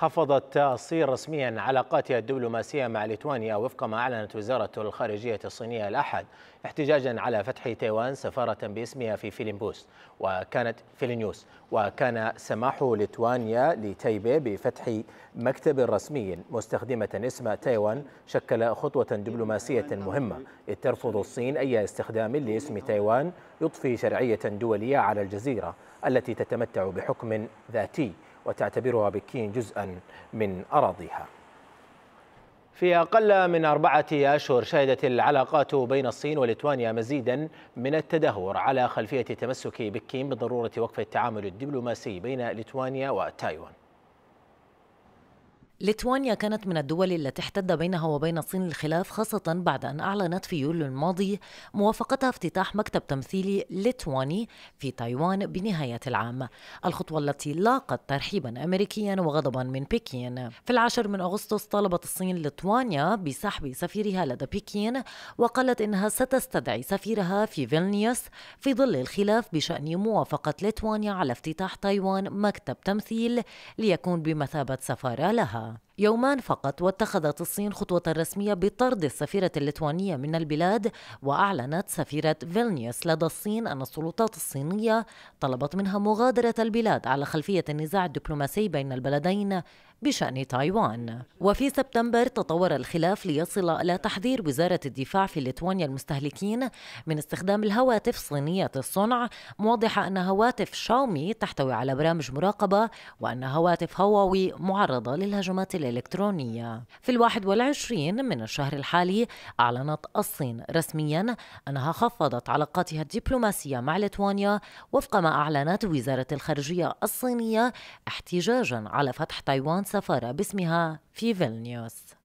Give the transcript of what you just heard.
خفضت الصين رسميا علاقاتها الدبلوماسية مع ليتوانيا وفق ما أعلنت وزارة الخارجية الصينية الأحد احتجاجا على فتح تايوان سفارة باسمها في فيلينبوس وكانت فيلينيوس وكان سماح ليتوانيا لتايبي بفتح مكتب رسمي مستخدمة اسم تايوان شكل خطوة دبلوماسية مهمة إذ ترفض الصين أي استخدام لاسم تايوان يضفي شرعية دولية على الجزيرة التي تتمتع بحكم ذاتي وتعتبرها بكين جزءا من أراضيها في أقل من أربعة أشهر شهدت العلاقات بين الصين وليتوانيا مزيدا من التدهور على خلفية تمسك بكين بضرورة وقف التعامل الدبلوماسي بين ليتوانيا وتايوان ليتوانيا كانت من الدول التي احتد بينها وبين الصين الخلاف خاصة بعد أن أعلنت في يوليو الماضي موافقتها افتتاح مكتب تمثيلي ليتواني في تايوان بنهاية العام الخطوة التي لاقت ترحيبا أمريكيا وغضبا من بكين في العاشر من أغسطس طالبت الصين ليتوانيا بسحب سفيرها لدى بكين وقالت إنها ستستدعي سفيرها في فيلنيوس في ظل الخلاف بشأن موافقة ليتوانيا على افتتاح تايوان مكتب تمثيل ليكون بمثابة سفارة لها uh, يومان فقط واتخذت الصين خطوة رسمية بطرد السفيرة الليتوانية من البلاد وأعلنت سفيرة فيلنيوس لدى الصين أن السلطات الصينية طلبت منها مغادرة البلاد على خلفية النزاع الدبلوماسي بين البلدين بشأن تايوان وفي سبتمبر تطور الخلاف ليصل إلى تحذير وزارة الدفاع في ليتوانيا المستهلكين من استخدام الهواتف صينية الصنع موضحة أن هواتف شاومي تحتوي على برامج مراقبة وأن هواتف هواوي معرضة للهجمات الإلكترونية الإلكترونية في الواحد والعشرين من الشهر الحالي أعلنت الصين رسميا أنها خفضت علاقاتها الدبلوماسية مع ليتوانيا وفق ما أعلنت وزارة الخارجية الصينية احتجاجا على فتح تايوان سفارة باسمها في فيلنيوس